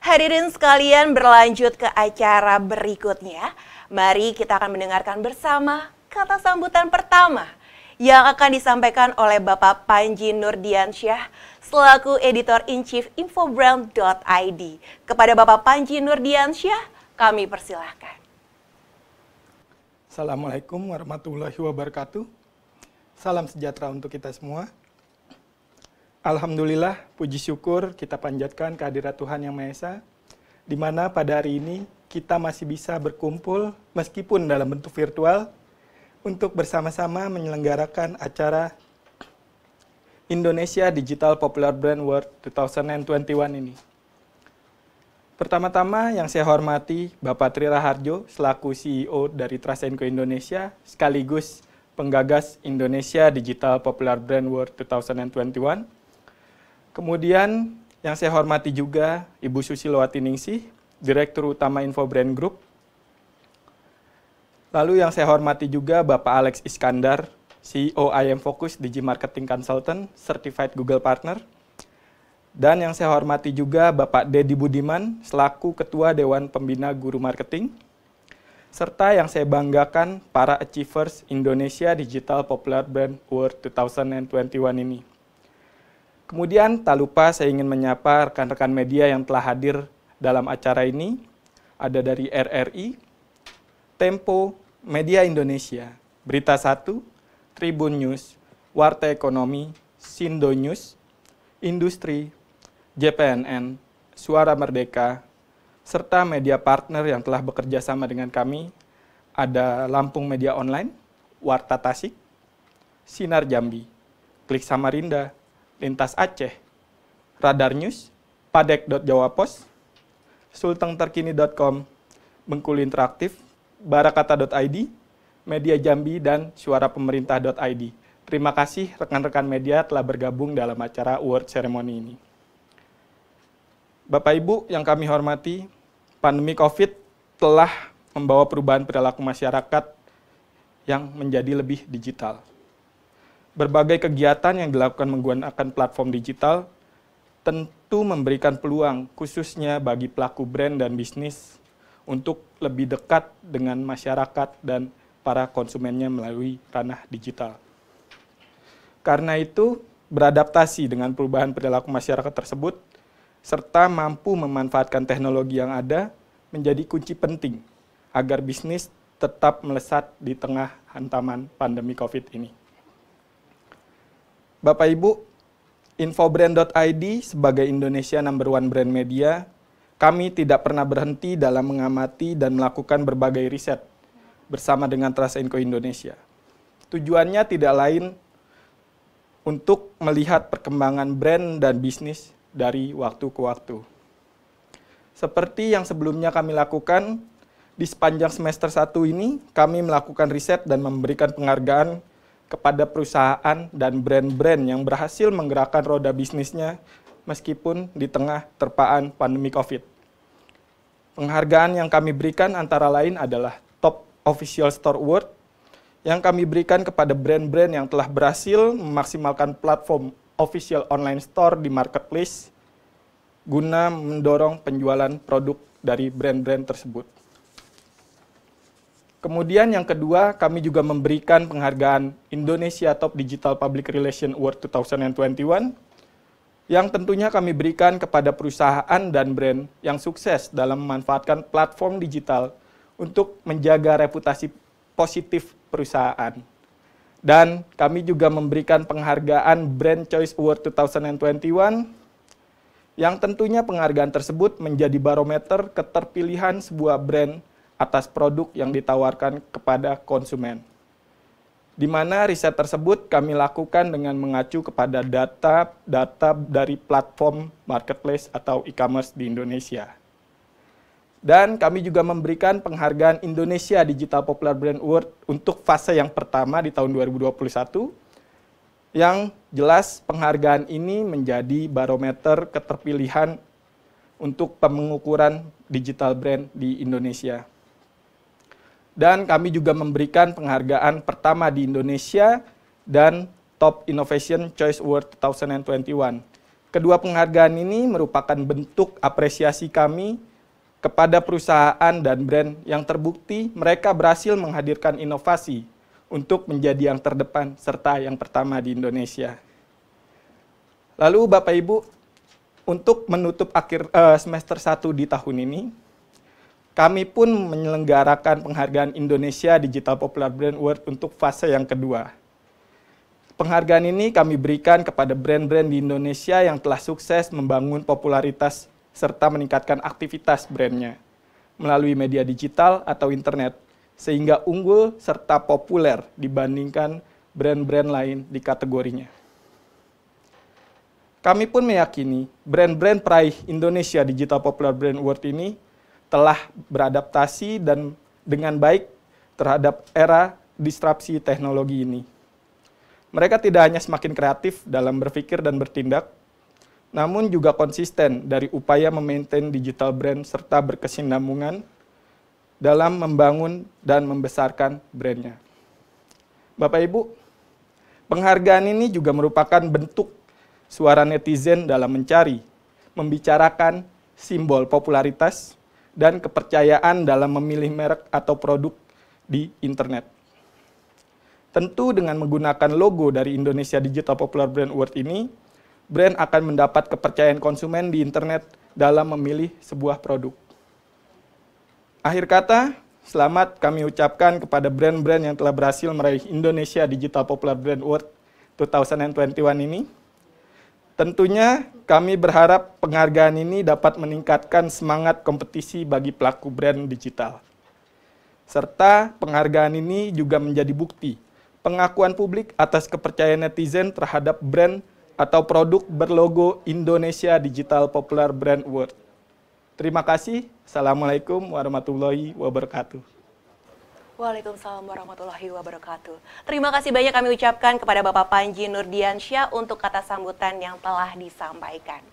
Hadirin sekalian berlanjut ke acara berikutnya. Mari kita akan mendengarkan bersama kata sambutan pertama yang akan disampaikan oleh Bapak Panji Nurdiansyah selaku editor in chief infobrand.id. Kepada Bapak Panji Nurdiansyah, kami persilahkan. Assalamualaikum warahmatullahi wabarakatuh. Salam sejahtera untuk kita semua. Alhamdulillah, puji syukur kita panjatkan kehadirat Tuhan Yang Maha Esa, di mana pada hari ini kita masih bisa berkumpul meskipun dalam bentuk virtual untuk bersama-sama menyelenggarakan acara Indonesia Digital Popular Brand World 2021 ini. Pertama-tama yang saya hormati Bapak Tri Raharjo selaku CEO dari Trasenko Indonesia sekaligus penggagas Indonesia Digital Popular Brand World 2021 Kemudian yang saya hormati juga Ibu Susilo Ningsih, Direktur Utama Info Brand Group. Lalu yang saya hormati juga Bapak Alex Iskandar, CEO IM Focus Digi Marketing Consultant, Certified Google Partner. Dan yang saya hormati juga Bapak Dedi Budiman, selaku Ketua Dewan Pembina Guru Marketing. Serta yang saya banggakan para Achievers Indonesia Digital Popular Brand Award 2021 ini. Kemudian tak lupa saya ingin menyapa rekan-rekan media yang telah hadir dalam acara ini. Ada dari RRI, Tempo, Media Indonesia, Berita 1, Tribun News, Warta Ekonomi, Sindo News, Industri, JPNN, Suara Merdeka, serta media partner yang telah bekerja sama dengan kami ada Lampung Media Online, Warta Tasik, Sinar Jambi, Klik Samarinda, Lintas Aceh, Radar News, Padek.Jawa Pos, Com, Bengkulu Interaktif, Barakata.id, Media Jambi, dan Suara Pemerintah.id. Terima kasih rekan-rekan media telah bergabung dalam acara award ceremony ini. Bapak Ibu yang kami hormati, pandemi COVID telah membawa perubahan perilaku masyarakat yang menjadi lebih digital. Berbagai kegiatan yang dilakukan menggunakan platform digital tentu memberikan peluang khususnya bagi pelaku brand dan bisnis untuk lebih dekat dengan masyarakat dan para konsumennya melalui ranah digital. Karena itu, beradaptasi dengan perubahan perilaku masyarakat tersebut serta mampu memanfaatkan teknologi yang ada menjadi kunci penting agar bisnis tetap melesat di tengah hantaman pandemi Covid ini. Bapak Ibu, infobrand.id sebagai Indonesia number one brand media, kami tidak pernah berhenti dalam mengamati dan melakukan berbagai riset bersama dengan Inco Indonesia. Tujuannya tidak lain untuk melihat perkembangan brand dan bisnis dari waktu ke waktu. Seperti yang sebelumnya kami lakukan, di sepanjang semester satu ini kami melakukan riset dan memberikan penghargaan kepada perusahaan dan brand-brand yang berhasil menggerakkan roda bisnisnya meskipun di tengah terpaan pandemi COVID. Penghargaan yang kami berikan antara lain adalah Top Official Store Award yang kami berikan kepada brand-brand yang telah berhasil memaksimalkan platform official online store di marketplace guna mendorong penjualan produk dari brand-brand tersebut. Kemudian yang kedua, kami juga memberikan penghargaan Indonesia Top Digital Public Relation Award 2021 yang tentunya kami berikan kepada perusahaan dan brand yang sukses dalam memanfaatkan platform digital untuk menjaga reputasi positif perusahaan. Dan kami juga memberikan penghargaan Brand Choice Award 2021 yang tentunya penghargaan tersebut menjadi barometer keterpilihan sebuah brand atas produk yang ditawarkan kepada konsumen. Di mana riset tersebut kami lakukan dengan mengacu kepada data-data dari platform marketplace atau e-commerce di Indonesia. Dan kami juga memberikan penghargaan Indonesia Digital Popular Brand Award untuk fase yang pertama di tahun 2021 yang jelas penghargaan ini menjadi barometer keterpilihan untuk pengukuran digital brand di Indonesia. Dan kami juga memberikan penghargaan pertama di Indonesia dan Top Innovation Choice Award 2021. Kedua penghargaan ini merupakan bentuk apresiasi kami kepada perusahaan dan brand yang terbukti mereka berhasil menghadirkan inovasi untuk menjadi yang terdepan serta yang pertama di Indonesia. Lalu Bapak Ibu, untuk menutup akhir eh, semester 1 di tahun ini, kami pun menyelenggarakan penghargaan Indonesia Digital Popular Brand Award untuk fase yang kedua. Penghargaan ini kami berikan kepada brand-brand di Indonesia yang telah sukses membangun popularitas serta meningkatkan aktivitas brandnya melalui media digital atau internet, sehingga unggul serta populer dibandingkan brand-brand lain di kategorinya. Kami pun meyakini brand-brand peraih Indonesia Digital Popular Brand Award ini telah beradaptasi dan dengan baik terhadap era disrupsi teknologi ini. Mereka tidak hanya semakin kreatif dalam berpikir dan bertindak, namun juga konsisten dari upaya memaintain digital brand serta berkesinambungan dalam membangun dan membesarkan brandnya. Bapak Ibu, penghargaan ini juga merupakan bentuk suara netizen dalam mencari, membicarakan simbol popularitas dan kepercayaan dalam memilih merek atau produk di internet. Tentu dengan menggunakan logo dari Indonesia Digital Popular Brand Award ini, brand akan mendapat kepercayaan konsumen di internet dalam memilih sebuah produk. Akhir kata, selamat kami ucapkan kepada brand-brand yang telah berhasil meraih Indonesia Digital Popular Brand Award 2021 ini. Tentunya kami berharap penghargaan ini dapat meningkatkan semangat kompetisi bagi pelaku brand digital. Serta penghargaan ini juga menjadi bukti pengakuan publik atas kepercayaan netizen terhadap brand atau produk berlogo Indonesia Digital Popular Brand Award. Terima kasih. Assalamualaikum warahmatullahi wabarakatuh. Waalaikumsalam warahmatullahi wabarakatuh. Terima kasih banyak kami ucapkan kepada Bapak Panji Nurdiansyah untuk kata sambutan yang telah disampaikan.